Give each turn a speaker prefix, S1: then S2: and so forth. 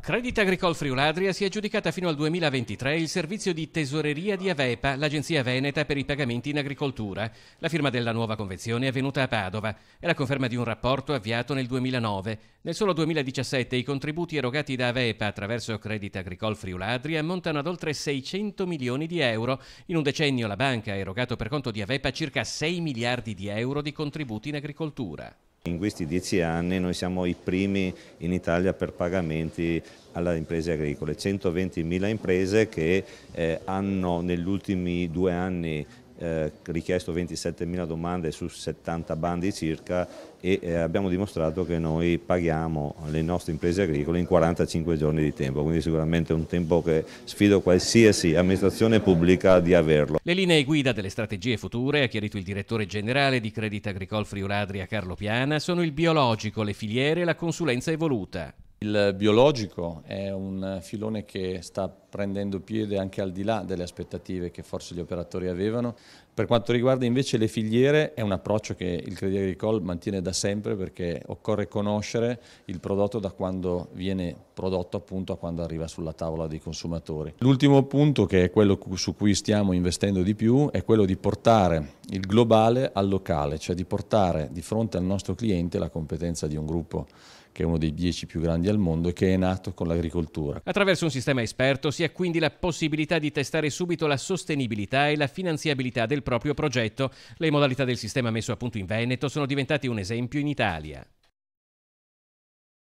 S1: Credit Agricole Friuladria Adria si è aggiudicata fino al 2023 il servizio di tesoreria di Avepa, l'agenzia veneta per i pagamenti in agricoltura. La firma della nuova convenzione è avvenuta a Padova. e la conferma di un rapporto avviato nel 2009. Nel solo 2017 i contributi erogati da Avepa attraverso Credit Agricole Friuladria Adria ammontano ad oltre 600 milioni di euro. In un decennio la banca ha erogato per conto di Avepa circa 6 miliardi di euro di contributi in agricoltura.
S2: In questi dieci anni noi siamo i primi in Italia per pagamenti alle imprese agricole, 120.000 imprese che eh, hanno negli ultimi due anni eh, richiesto 27.000 domande su 70 bandi circa e eh, abbiamo dimostrato che noi paghiamo le nostre imprese agricole in 45 giorni di tempo, quindi sicuramente è un tempo che sfido qualsiasi amministrazione pubblica di averlo.
S1: Le linee guida delle strategie future, ha chiarito il direttore generale di Credit Agricole Friuladria Carlo Piana, sono il biologico, le filiere e la consulenza evoluta.
S3: Il biologico è un filone che sta prendendo piede anche al di là delle aspettative che forse gli operatori avevano. Per quanto riguarda invece le filiere è un approccio che il Credit Agricole mantiene da sempre perché occorre conoscere il prodotto da quando viene prodotto appunto a quando arriva sulla tavola dei consumatori. L'ultimo punto che è quello su cui stiamo investendo di più è quello di portare il globale al locale, cioè di portare di fronte al nostro cliente la competenza di un gruppo che è uno dei dieci più grandi al mondo e che è nato con l'agricoltura.
S1: Attraverso un sistema esperto si ha quindi la possibilità di testare subito la sostenibilità e la finanziabilità del proprio progetto. Le modalità del sistema messo a punto in Veneto sono diventate un esempio in Italia.